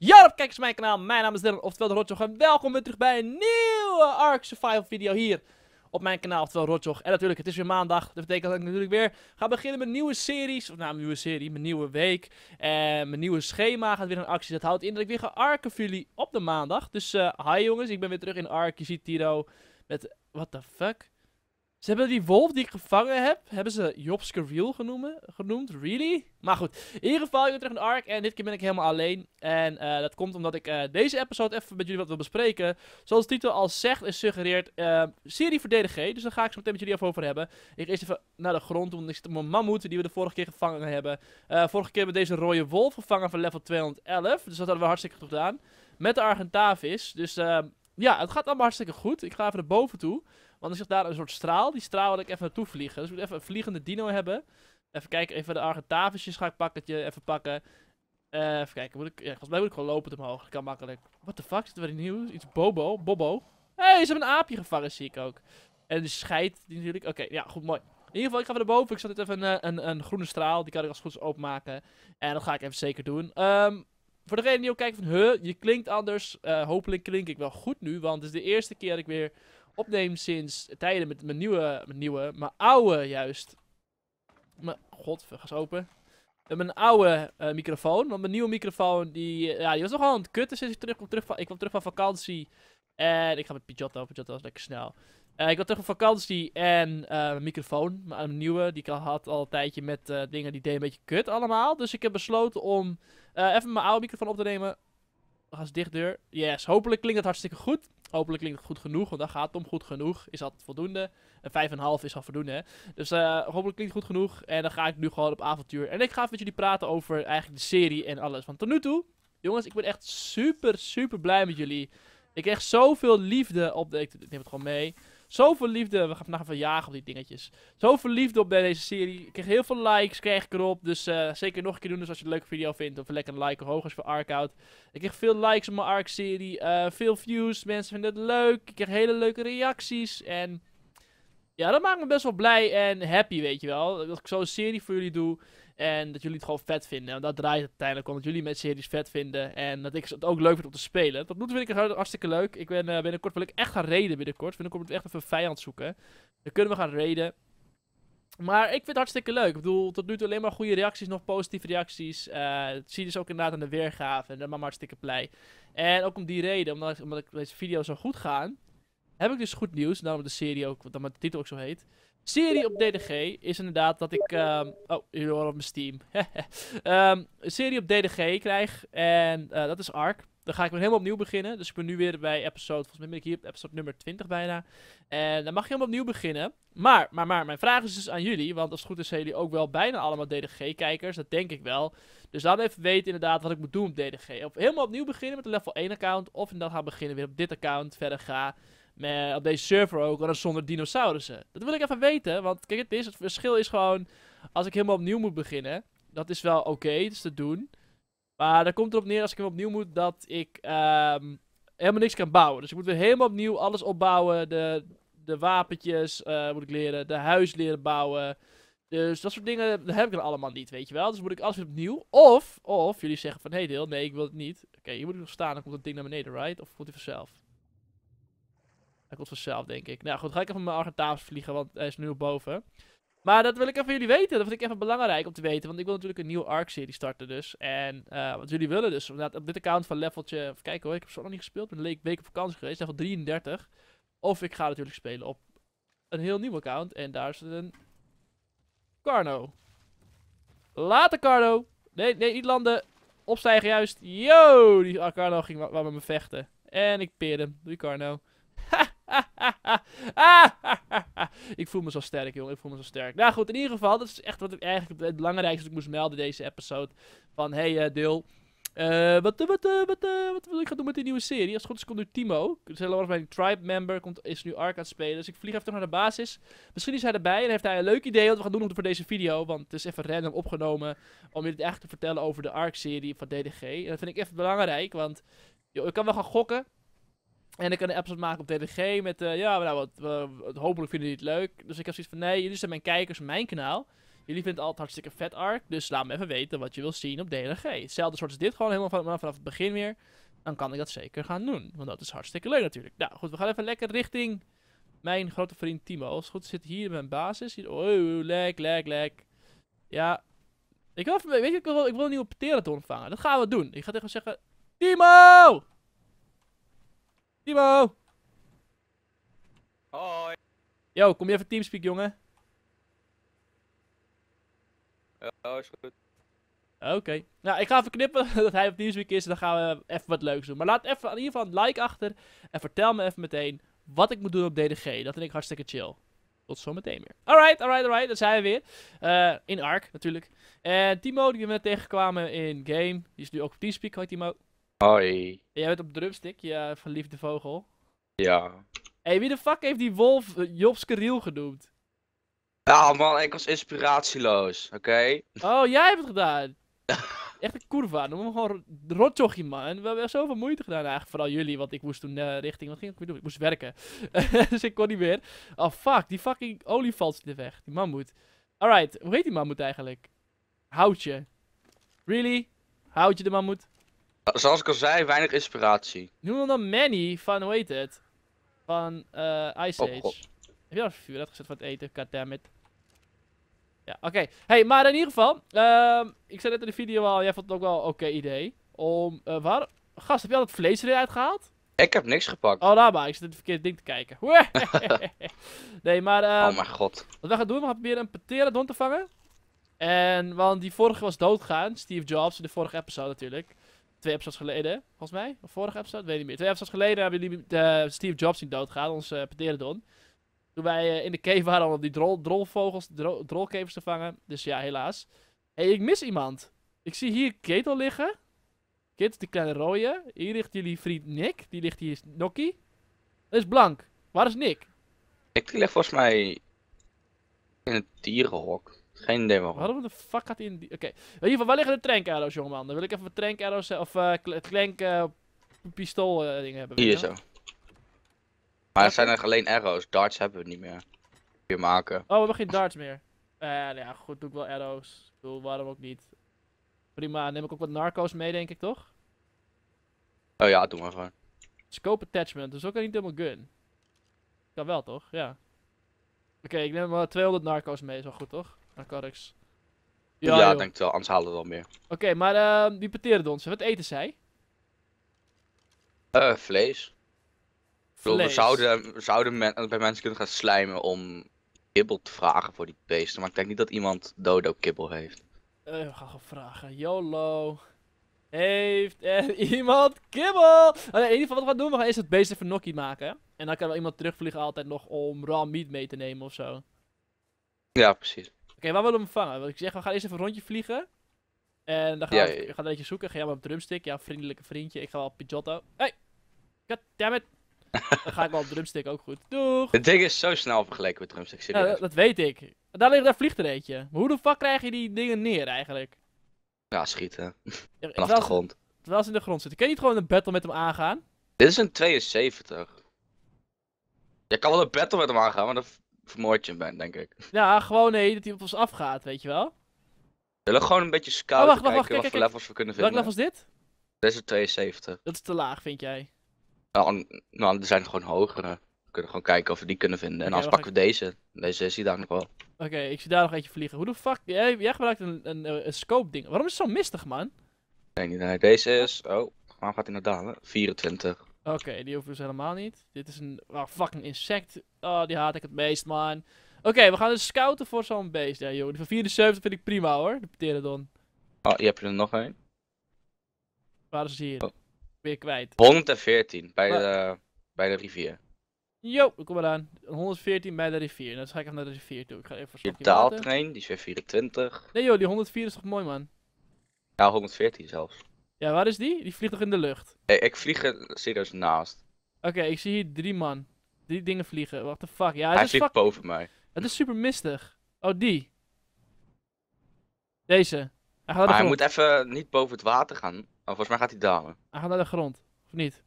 Jarp, kijkers van mijn kanaal. Mijn naam is Dylan, oftewel de Rotjog. En welkom weer terug bij een nieuwe Ark Survival video hier op mijn kanaal, oftewel Rotjoch. En natuurlijk, het is weer maandag. Dat betekent dat ik natuurlijk weer ga beginnen met nieuwe series. Of nou, een nieuwe serie, mijn nieuwe week. En mijn nieuwe schema gaat weer een actie. Dat houdt in dat ik weer ga arken voor jullie op de maandag. Dus uh, hi jongens, ik ben weer terug in Ark. Je ziet Tiro met... What the fuck? Ze hebben die wolf die ik gevangen heb, hebben ze Jobs Scurville genoemd. Really? Maar goed, in ieder geval, ik ben terug in Ark en dit keer ben ik helemaal alleen. En eh, dat komt omdat ik eh, deze episode even met jullie wat wil bespreken. Zoals de titel al zegt en suggereert, eh, serie verdedig Dus daar ga ik zo meteen met jullie even over hebben. Ik eerst even naar de grond want ik zit op mijn mammoet die we de vorige keer gevangen hebben. vorige keer hebben we deze rode wolf gevangen van level 211, dus dat hadden we hartstikke goed gedaan. Met de Argentavis, dus ja, het gaat allemaal hartstikke goed. Ik ga even naar boven toe. Want er zit daar een soort straal. Die straal wil ik even naartoe vliegen. Dus we moet even een vliegende dino hebben. Even kijken, even de Argentavisjes ga ik pakken. Even pakken. Eh, even kijken, moet ik, ja, volgens mij moet ik gewoon lopend omhoog. Dat kan makkelijk. What the fuck, zitten we weer nieuws? Iets Bobo? Bobo? Hé, hey, ze hebben een aapje gevangen, zie ik ook. En de scheid die natuurlijk. Oké, ja, goed, mooi. In ieder geval, ik ga weer naar boven. Ik zat dit even een, eh, een, een, groene straal. Die kan ik als goed openmaken. En dat ga ik even zeker doen. Ehm, voor degene die ook kijkt van, huh, je klinkt anders. Eh, hopelijk klink ik wel goed nu. Want het is de eerste keer dat ik weer opneem sinds tijden met mijn nieuwe, mijn nieuwe, mijn oude juist. Mijn, god, ga eens open. Eh, mijn oude eh, microfoon, want mijn nieuwe microfoon, die, eh, ja, die was nogal aan het kutten sinds ik terugkwam terug, van, ik kwam terug van vakantie. En ik ga met Pijotto. Pijotto was lekker snel. ik kwam terug van vakantie en mijn microfoon, mijn nieuwe, die ik al had al een tijdje met dingen die deed een beetje kut allemaal. Dus ik heb besloten om even mijn oude microfoon op te nemen ze dicht deur. Yes, hopelijk klinkt het hartstikke goed. Hopelijk klinkt het goed genoeg, want daar gaat het om. Goed genoeg is dat voldoende. en 5,5 is al voldoende, hè. Dus eh, hopelijk klinkt het goed genoeg. En dan ga ik nu gewoon op avontuur. En ik ga even met jullie praten over eigenlijk de serie en alles. Want tot nu toe, jongens, ik ben echt super, super blij met jullie. Ik krijg zoveel liefde op de... Ik neem het gewoon mee. Zoveel liefde. We gaan vandaag even jagen op die dingetjes. Zoveel liefde op deze serie. Ik kreeg heel veel likes, kreeg ik erop. Dus eh, zeker nog een keer doen. Dus als je een leuke video vindt, of lekker een like hoger is voor Arkout. Ik kreeg veel likes op mijn Ark-serie. Eh, veel views. Mensen vinden het leuk. Ik kreeg hele leuke reacties. En ja, dat maakt me best wel blij en happy, weet je wel. Dat ik zo'n serie voor jullie doe. En dat jullie het gewoon vet vinden. En dat draait uiteindelijk om. Dat jullie met series vet vinden. En dat ik het ook leuk vind om te spelen. Tot nu toe vind ik het hartstikke leuk. Ik ben eh, binnenkort wil ik echt gaan raiden binnenkort. ik moet ik echt even een vijand zoeken. Dan kunnen we gaan raiden. Maar ik vind het hartstikke leuk. Ik bedoel, tot nu toe alleen maar goede reacties, nog positieve reacties. Uh, eh, dat zie je dus ook inderdaad aan de weergave. En dat maakt me hartstikke blij. En ook om die reden, omdat, omdat deze video zo goed gaan, heb ik dus goed nieuws. Daarom de serie ook, wat dan de titel ook zo heet serie op DDG is inderdaad dat ik... Ehm, oh, jullie horen op mijn Steam. Ehm, een serie op DDG krijg. En eh, dat is ARK. Dan ga ik weer helemaal opnieuw beginnen. Dus ik ben nu weer bij episode... Volgens mij ben ik hier op episode nummer 20 bijna. En dan mag je helemaal opnieuw beginnen. Maar, maar, maar, mijn vraag is dus aan jullie. Want als het goed is zijn jullie ook wel bijna allemaal DDG-kijkers. Dat denk ik wel. Dus laat even weten inderdaad wat ik moet doen op DDG. Of helemaal opnieuw beginnen met een level 1 account. Of dan gaan beginnen weer op dit account. Verder ga... Met, op deze server ook, dan zonder dinosaurussen. Dat wil ik even weten, want kijk, het, is, het verschil is gewoon... Als ik helemaal opnieuw moet beginnen, dat is wel oké, dat is te doen. Maar dan komt erop neer als ik hem opnieuw moet, dat ik ehm, helemaal niks kan bouwen. Dus ik moet weer helemaal opnieuw alles opbouwen. De, de wapentjes eh, moet ik leren, de huis leren bouwen. Dus dat soort dingen heb ik dan allemaal niet, weet je wel. Dus moet ik alles weer opnieuw. Of, of jullie zeggen van, hé hey deel, nee ik wil het niet. Oké, hier moet ik nog staan, dan komt dat ding naar beneden, right? Of voelt hij vanzelf? Dat komt vanzelf, denk ik. Nou goed, ga ik even mijn Argentaans vliegen, want hij is nu boven. Maar dat wil ik even van jullie weten. Dat vind ik even belangrijk om te weten. Want ik wil natuurlijk een nieuwe ARC-serie starten dus. En uh, wat jullie willen dus. Op dit account van leveltje... kijk hoor, ik heb zo nog niet gespeeld. Ik ben een week op vakantie geweest. Level 33. Of ik ga natuurlijk spelen op een heel nieuw account. En daar is een... Carno. Later, Carno. Nee, nee, niet landen. Opstijgen juist. Yo, die Carno ging waar met me vechten. En ik peer hem. Doei, Carno. ik voel me zo sterk, jongen. Ik voel me zo sterk. Nou goed, in ieder geval, dat is echt wat ik eigenlijk het belangrijkste dat ik moest melden deze episode. Van, hey uh, wat, eh, wat, wat, wat wil ik gaan doen met die nieuwe serie? Als het goed is komt nu Timo. Dus helemaal mijn tribe member komt, is nu Ark aan het spelen. Dus ik vlieg even terug naar de basis. Misschien is hij erbij en heeft hij een leuk idee wat we gaan doen voor deze video. Want het is even random opgenomen om je jullie echt te vertellen over de Ark serie van DDG. En dat vind ik even belangrijk, want joh, ik kan wel gaan gokken. En ik kan een episode maken op DDG met, eh, ja, nou, eh, wat, hopelijk vinden jullie het leuk. Dus ik heb zoiets van, nee, jullie zijn mijn kijkers, mijn kanaal. Jullie vinden het altijd hartstikke vet arc, dus laat me even weten wat je wil zien op DLG. Hetzelfde soort als dit, gewoon helemaal vanaf, vanaf het begin weer. Dan kan ik dat zeker gaan doen, want dat is hartstikke leuk natuurlijk. Nou goed, we gaan even lekker richting mijn grote vriend Timo. Als het goed zit hier mijn basis. Hier, oh, lek, lek, lek. Ja, ik wil, even, weet je, ik wil, ik wil een nieuwe te ontvangen. Dat gaan we doen. Ik ga tegen hem zeggen, Timo! Timo! Hoi. Yo, kom je even teamspeak, jongen? Ja, is goed. Oké. Nou, ik ga even knippen dat hij op Teamspeak is. En dan gaan we even wat leuks doen. Maar laat even in ieder geval een like achter. En vertel me even meteen wat ik moet doen op DDG. Dat vind ik hartstikke chill. Tot zometeen weer. Alright, alright, alright. Daar zijn we weer. Eh, in Ark natuurlijk. En Timo, die we net tegenkwamen in game. Die is nu ook op Teamspeak. Hoi Timo. Hoi. Jij bent op drumstick, je verliefde vogel. Ja. Hé, hey, wie de fuck heeft die wolf eh, Jobs Keriel genoemd? Ja man, ik was inspiratieloos, oké? Oh, jij hebt het gedaan. Echt een curva. noem hem gewoon rotjochie man. We hebben echt zoveel moeite gedaan eigenlijk, vooral jullie, want ik moest toen eh, richting, wat ging ik weer doen? Ik moest werken. dus ik kon niet meer. Oh fuck, die fucking olifant zit er weg, die mammoet. Alright, hoe heet die mammoet eigenlijk? Houtje. Really? Houtje de mammoet? Zoals ik al zei, weinig inspiratie. Noem dan Manny van, hoe heet het? Van uh, Ice oh, Age. Heb je al vuur uitgezet voor het eten? it! Ja, oké. hey, maar in ieder geval. Ehm, ik zei net in de video al, jij vond het ook wel een oké idee. Om, eh, waar... Gast, heb je al het vlees eruit gehaald? Ik heb niks gepakt. Oh, daar maar. Ik zit het verkeerde ding te kijken. nee, maar... Ehm, oh mijn god. Wat we gaan doen, we gaan proberen een pterodon te vangen. En, want die vorige was doodgaan. Steve Jobs in de vorige episode natuurlijk twee episodes geleden, volgens mij. Of vorige episode, weet niet meer. Twee episodes geleden hebben jullie de eh, Steve Jobs zien doodgaan, onze uh, eh, Pterodon. Toen wij eh, in de cave waren om die drol, drolvogels, drolkevers te vangen. Dus ja, helaas. Hé, hey, ik mis iemand. Ik zie hier Ketel liggen. Kit, die kleine rode. Hier ligt jullie vriend Nick. Die ligt hier, Noki. Dat is Blank. Waar is Nick? Ik ligt volgens mij in het dierenhok. Geen demo. Waarom de fuck gaat in die... Oké. In ieder geval, waar liggen de trank arrows, jongeman? Dan wil ik even de trank arrows, eh, of het eh, klank eh, pistool dingen hebben. Hier zo. Maar er zijn er alleen arrows. Darts hebben we niet meer. Hier maken. Oh, we hebben geen darts meer. Eh, nou ja, goed. Doe ik wel arrows. bedoel, waarom ook niet. Prima. Neem ik ook wat narco's mee, denk ik, toch? Oh ja, doe maar gewoon. Scope attachment. Dus ook niet helemaal gun. Kan wel, toch? Ja. Oké, ik neem maar 200 narco's mee. Is wel goed, toch? Narcotics. Ja, ja ik denk het wel, anders halen we wel meer. Oké, okay, maar uh, ehm, die ons? wat eten zij? Eh, vlees. vlees. we zouden, we zouden men, bij mensen kunnen gaan slijmen om kibbel te vragen voor die beesten, maar ik denk niet dat iemand dodo kibbel heeft. Uh, we gaan gewoon vragen. YOLO. Heeft er iemand kibbel? in ieder geval wat we doen, we gaan eerst het beest even nokkie maken. En dan kan wel iemand terugvliegen altijd nog om raw meat mee te nemen of zo. Ja, precies. Oké, waar willen we hem vangen? Wil ik zeggen, we gaan eerst even een rondje vliegen. En dan gaan ja, we, Gaan een beetje zoeken. Ga jij maar op drumstick? Ja, vriendelijke vriendje. Ik ga wel op Pidgeotto. Hey! it! dan ga ik wel op drumstick ook goed. Doeg! Het ding is zo snel vergeleken met drumstick, Ja, dat, weet ik. Daar, ligt, daar vliegt er eentje. Maar hoe de fuck krijg je die dingen neer eigenlijk? Ja, schieten. Vanaf achtergrond. de grond. terwijl ze in de grond zitten. Kun je niet gewoon een battle met hem aangaan? Dit is een 72. Je kan wel een battle met hem aangaan, maar dat vermoord je bent, denk ik. Ja, gewoon nee, dat hij op ons afgaat, weet je wel. We willen gewoon een beetje scouten oh, wacht, wacht, kijken wacht, kijk, wat voor levels we kunnen vinden. Welk level is dit? Dit is 72. Dat is te laag, vind jij? Nou, nou er zijn gewoon hogere. We kunnen gewoon kijken of we die kunnen vinden. en als anders pakken we deze. Deze is hier daar nog wel. Oké, ik zie daar nog eentje vliegen. Hoe de fuck... Jij, jij gebruikt een, een, eh, scope ding. Waarom is het zo mistig, man? Nee, nee, deze is... Oh, waarom gaat hij naar nou dalen? 24. Oké, die hoeven ze dus helemaal niet. Dit is een oh, fucking insect. Oh, die haat ik het meest, man. Oké, we gaan dus scouten voor zo'n beest. Ja, joh. Die van 74 vind ik prima, hoor. De pterodon. Oh, je hebt er nog een. Waar is hier? Oh. Weer kwijt. 114 bij, ah. de, bij de rivier. Jo, ik kom eraan. 114 bij de rivier. Nou, dan ga ik even naar de rivier toe. Ik ga even Je daalt er een, die is weer 24. Nee joh, die 104 is toch mooi man? Ja, 114 zelfs. Ja, waar is die? Die vliegt toch in de lucht? Hey, eh, ik vlieg er serieus naast. Oké, ik zie hier drie man. Drie dingen vliegen. What the fuck? Ja, Hij is vliegt boven mij. Het is super mistig. Oh, die. Deze. Hij, gaat naar de hij moet even niet boven het water gaan. Oh, volgens mij gaat hij dalen. Hij gaat naar de grond. Of niet?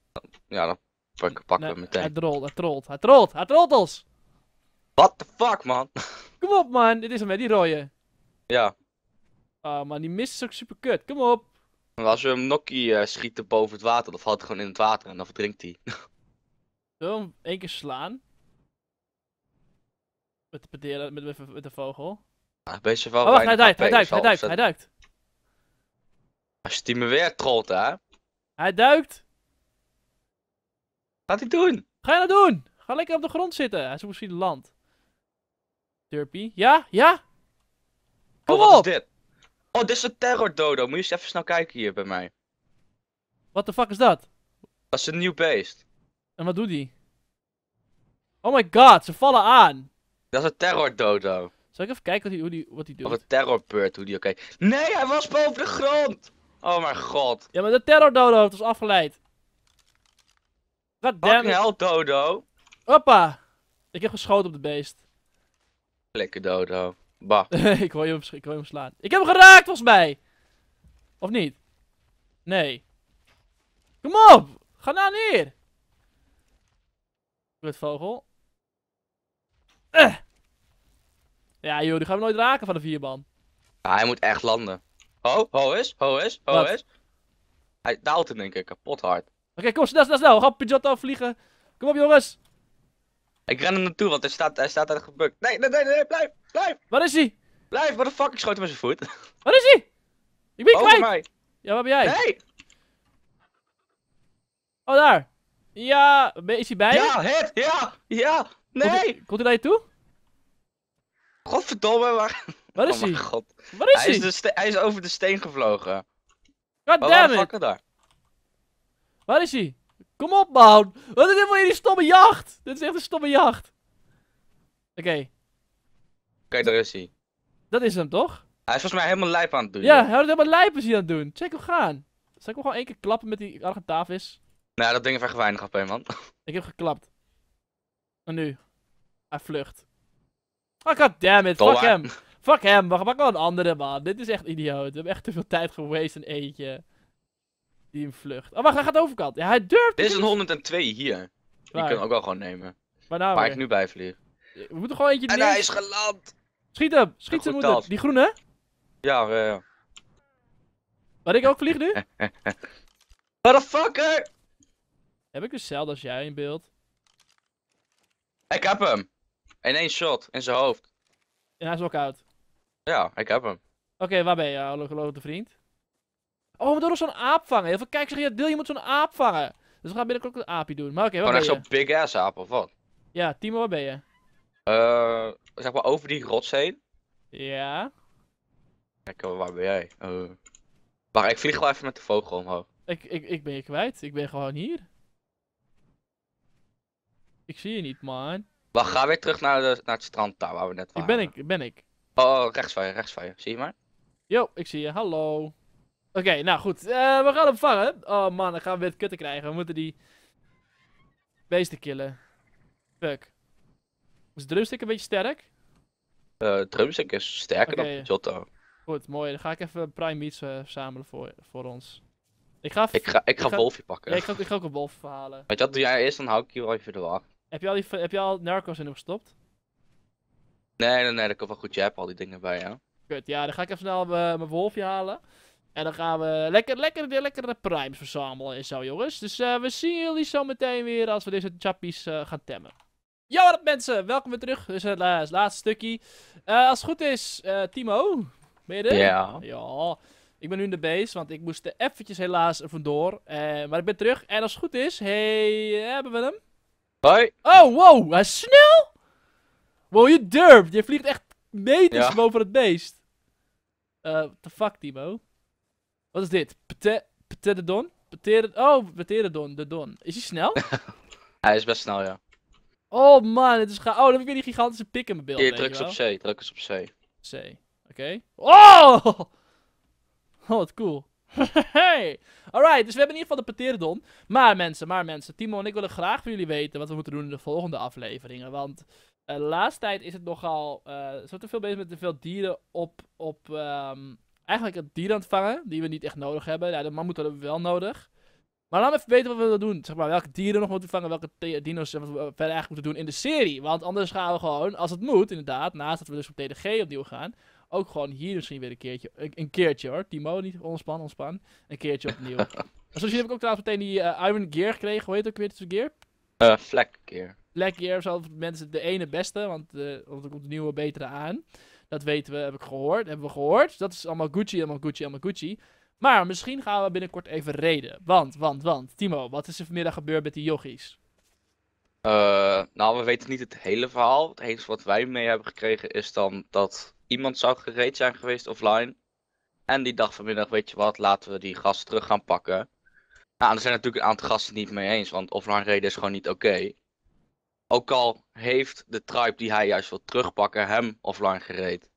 Ja, dan pak, pakken we meteen. Hij trolt, hij trolt, hij trolt, hij trolt ons! What the fuck, man? Kom op, man. Dit is hem, met die rode. Ja. Ah, oh, man, die mist is ook super kut. Kom op. Maar als we hem nokkie eh, schieten boven het water, dan valt hij gewoon in het water en dan verdrinkt hij. Zullen we hem één keer slaan? Met de, met, de vogel? Ja, beetje wel oh, wacht, hij duikt, hij duikt, hij duikt, hij duikt. Als je die me weer trolt, hè? Hij duikt! Gaat hij doen? Ga je dat doen? Ga lekker op de grond zitten. Hij is misschien land. Derpy. Ja, ja! Oh, Kom op! is dit? Oh, dit is een terror dodo. Moet je eens even snel kijken hier bij mij. Wat the fuck is dat? Dat is een nieuw beest. En wat doet die? Oh my god, ze vallen aan. Dat is een terror dodo. Zal ik even kijken wat hij, die, wat hij doet? Of een terrorbeurt hoe die oké. Nee, hij was boven de grond! Oh mijn god. Ja, maar de terror dodo ons afgeleid. God damn hell, dodo. Hoppa. Ik heb geschoten op de beest. Lekker dodo. Bah. ik, wil je hem, ik wil hem slaan. Ik heb hem geraakt volgens mij! Of niet? Nee. Kom op! Ga naar neer! vogel. Uh. Ja joh, die gaan we nooit raken van de vierban. Ja, hij moet echt landen. Ho, ho is, ho is, ho is. Hij daalt er denk ik, kapot hard. Oké, okay, kom snel, snel, snel. Ga gaan Pidgeotto vliegen. Kom op jongens. Ik ren er naartoe, want hij staat, hij staat daar gebukt. Nee, nee, nee, nee, blijf, blijf! Waar is hij? Blijf, what the fuck? Ik schoot hem met zijn voet. Waar is hij? Ik ben Over kwijt! Mij. Ja, waar ben jij? Nee! Oh, daar! Ja, is hij bij Ja, het! Ja! Ja! Nee! Komt hij, komt naar je toe? Godverdomme, waar... Waar is oh hij? God. Waar is hij? Hij is, hij is over de steen gevlogen. God damn it! Waar is hij? Kom op, man. Wat is dit voor jullie stomme jacht? Dit is echt een stomme jacht. Oké. Kijk, daar is hij. Dat is hem, toch? Hij is volgens mij helemaal lijp aan het doen. Ja, hij is helemaal lijp is aan het doen. Check hoe gaan. Zal ik hem gewoon één keer klappen met die Argentavis? Nou, dat ding heeft echt weinig man. Ik heb geklapt. En nu? Hij vlucht. Oh, god damn it. Fuck hem. Fuck hem. We maar gewoon een andere, man. Dit is echt idioot. We hebben echt te veel tijd geweest in eentje. Die een vlucht. Oh, wacht, hij gaat overkant. Ja, hij durft. Dit is een 102 hier. Die kunnen we ook wel gewoon nemen. Waar, nou ik nu bij vlieg. We moeten gewoon eentje. En hij is geland! Schiet hem! Schiet hem, moeten. Die groene? Ja, ja, ja. Waar ik ook vlieg nu? Motherfucker! Heb ik dezelfde als jij in beeld? Ik heb hem! In één shot, in zijn hoofd. En hij is ook koud. Ja, ik heb hem. Oké, waar ben je, hallo vriend? Oh, we door nog zo'n aap vangen. Heel veel kijkers zeggen, ja, Dil, je moet zo'n aap vangen. Dus we gaan binnenkort ook een aapje doen. Maar oké, okay, waar echt zo'n big-ass aap, of wat? Ja, Timo, waar ben je? Eh, zeg maar over die rots heen. Ja. Kijk, eh, waar ben jij? Eh, maar ik vlieg wel even met de vogel omhoog. Ik, ik, ik ben je kwijt. Ik ben gewoon hier. Ik zie je niet, man. Wacht, ga weer terug naar, de, naar het strand daar waar we net waren. Ik ben ik, ben ik. Oh, oh, rechts van je, rechts van je. Zie je maar? Yo, ik zie je. Hallo. Oké, nou goed. Eh, we gaan hem vangen. Oh man, dan gaan we weer kutten krijgen. We moeten die beesten killen. Fuck. Is drumstick een beetje sterk? Uh, eh, drumstick is sterker dan Jotto. Goed, mooi. Dan ga ik even prime meats eh, verzamelen voor, voor ons. Ik ga, ik ga, ik ga, Wolfie pakken. Ja, ik ga, ik ga ook een wolf halen. Weet je wat, doe jij eerst, dan hou ik hier wel even de wacht. Heb je al, die, heb je al narcos in hem gestopt? Nee, nee, nee, dat komt wel goed. Jij hebt al die dingen bij, ja. Kut, ja, dan ga ik even snel mijn wolfje halen. En dan gaan we lekker, lekker, lekkere primes verzamelen en zo, jongens. Dus eh, we zien jullie zo meteen weer als we deze chappies eh, gaan temmen. Yo, wat mensen. Welkom weer terug. Dus het laatste stukje. Eh, als het goed is, Timo, ben je er? Ja. Ja. Ik ben nu in de base, want ik moest er eventjes helaas vandoor. maar ik ben terug. En als het goed is, hey, hebben we hem? Hoi. Oh, wow. Hij is snel. Wow, je durft. Je vliegt echt meters ja. boven het beest. Uh, what the fuck, Timo? Wat is dit? Pterodon? Oh, Pterodon, de Don. Is hij snel? hij is best snel, ja. Oh man, het is ga. Oh, dan heb ik weer die gigantische pik in mijn beeld. Hier, druk eens op C. Druk eens op C. C. Oké. Oh! Oh, wat cool. hey! Alright, dus we hebben in ieder geval de Pterodon. Maar mensen, maar mensen. Timo en ik willen graag van jullie weten wat we moeten doen in de volgende afleveringen. Want uh, de laatste tijd is het nogal... Uh, zijn we te veel bezig met te veel dieren op... op ehm, eigenlijk het dier aan het vangen, die we niet echt nodig hebben. Ja, de mammoet hadden we wel nodig. Maar laat even weten wat we willen doen. Zeg maar, welke dieren nog moeten vangen, welke dino's we verder eigenlijk moeten doen in de serie. Want anders gaan we gewoon, als het moet inderdaad, naast dat we dus op TDG opnieuw gaan, ook gewoon hier misschien weer een keertje, een, keertje hoor. Timo, niet ontspan, ontspan. Een keertje opnieuw. Zoals je heb ik ook trouwens meteen die eh, Iron Gear gekregen. Hoe heet het ook weer dit gear? Uh, eh, Flag Gear. Black Gear is altijd mensen de ene beste, want, eh, want er komt een nieuwe betere aan. Dat weten we, heb ik gehoord. Hebben we gehoord. Dat is allemaal Gucci, allemaal Gucci, allemaal Gucci. Maar misschien gaan we binnenkort even reden. Want, want, want. Timo, wat is er vanmiddag gebeurd met die yogis? Eh, nou, we weten niet het hele verhaal. Het enige wat wij mee hebben gekregen is dan dat iemand zou gereed zijn geweest offline. En die dag vanmiddag, weet je wat, laten we die gast terug gaan pakken. Nou, er zijn natuurlijk een aantal gasten niet mee eens, want offline reden is gewoon niet oké. Ook al heeft de tribe die hij juist wil terugpakken hem offline gereed.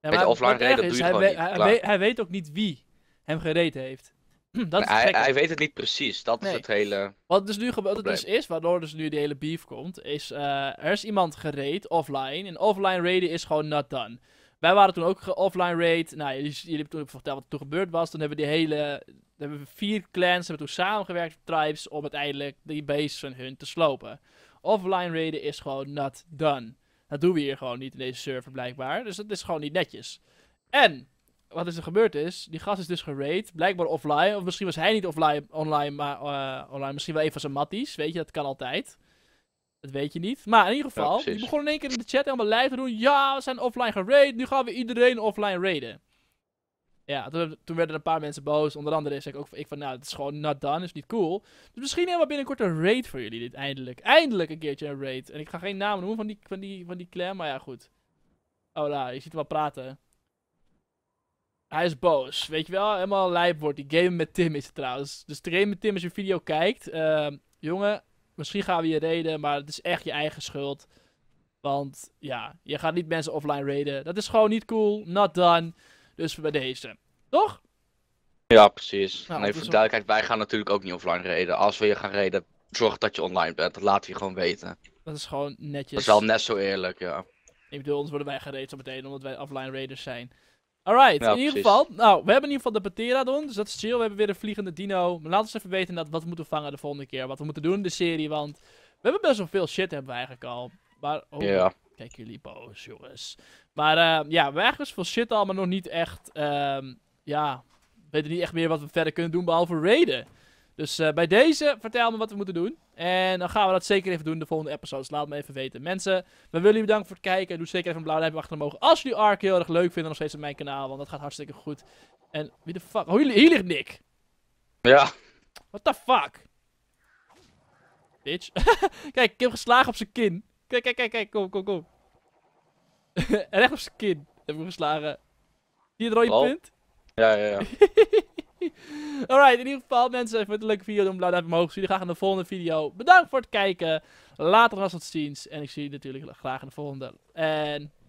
Ja, offline gereden, dat doe je hij, weet, niet, hij, hij weet ook niet wie hem gereed heeft. dat hij, hij, weet het niet precies. Dat is het hele. Wat dus nu gebeurt, dus is, waardoor dus nu die hele beef komt, is eh, er is iemand gereed offline. En offline raiden is gewoon not done. Wij waren toen ook offline raid. Nou, jullie, hebben toen verteld wat er toen gebeurd was. Toen hebben we die hele. Hebben vier clans hebben toen samengewerkt, tribes, om uiteindelijk die base van hun te slopen. Offline raiden is gewoon not done. Dat doen we hier gewoon niet in deze server blijkbaar. Dus dat is gewoon niet netjes. En wat is er gebeurd is, die gast is dus geraid, blijkbaar offline. Of misschien was hij niet offline, online, maar eh, online. Misschien wel even van zijn matties, weet je, dat kan altijd. Dat weet je niet. Maar in ieder geval, ja, die begon in één keer in de chat helemaal live te doen. Ja, we zijn offline geraid, nu gaan we iedereen offline raiden. Ja, toen, toen, werden een paar mensen boos. Onder andere is ik ook ik van, nou, het is gewoon not done, is niet cool. Dus misschien helemaal binnenkort een raid voor jullie dit, eindelijk. Eindelijk een keertje een raid. En ik ga geen naam noemen van die, van die, van die clan, maar ja, goed. Oh, daar je ziet hem wel praten. Hij is boos, weet je wel? Helemaal lijp wordt. Die game met Tim is het trouwens. Dus de game met Tim, als je video kijkt... Ehm, jongen, misschien gaan we je reden, maar het is echt je eigen schuld. Want ja, je gaat niet mensen offline raiden. Dat is gewoon niet cool. Not done. Dus bij deze. Toch? Ja, precies. Nou, nee, duidelijkheid, wij gaan natuurlijk ook niet offline reden. Als we je gaan reden, zorg dat je online bent. Dat laat je gewoon weten. Dat is gewoon netjes. Dat is wel net zo eerlijk, ja. Ik bedoel, ons worden wij gereden meteen, omdat wij offline raiders zijn. Alright, in ieder geval. Nou, we hebben in ieder geval de doen, dus dat is chill. We hebben weer een vliegende dino. Maar laat eens even weten dat, wat we moeten vangen de volgende keer. Wat we moeten doen in de serie, want we hebben best wel veel shit hebben we eigenlijk al. Maar oh. ja. Kijk jullie boos, jongens. Maar ehm, ja, we ergens veel shit al, maar nog niet echt. Ehm, ja, ja, weten niet echt meer wat we verder kunnen doen behalve raiden. Dus eh, bij deze, vertel me wat we moeten doen. En dan gaan we dat zeker even doen de volgende episodes. Laat me even weten. Mensen, we willen jullie bedanken voor het kijken. Doe zeker even een blauw duimpje achter omhoog. Als jullie Ark heel erg leuk vinden, nog steeds op mijn kanaal. Want dat gaat hartstikke goed. En wie de fuck... Oh, hier, hier ligt Nick. Ja. What the fuck? Bitch. Kijk, ik heb geslagen op zijn kin. Kijk, kijk, kijk, kijk. Kom, kom, kom. Recht op zijn kin hebben we geslagen. je het rode punt. Ja, ja, ja. Alright, in ieder geval mensen, voor het een leuke video. Doe een blauw duimpje omhoog. Ik zie jullie graag in de volgende video. Bedankt voor het kijken. Later was het ziens. En ik zie jullie natuurlijk graag in de volgende. En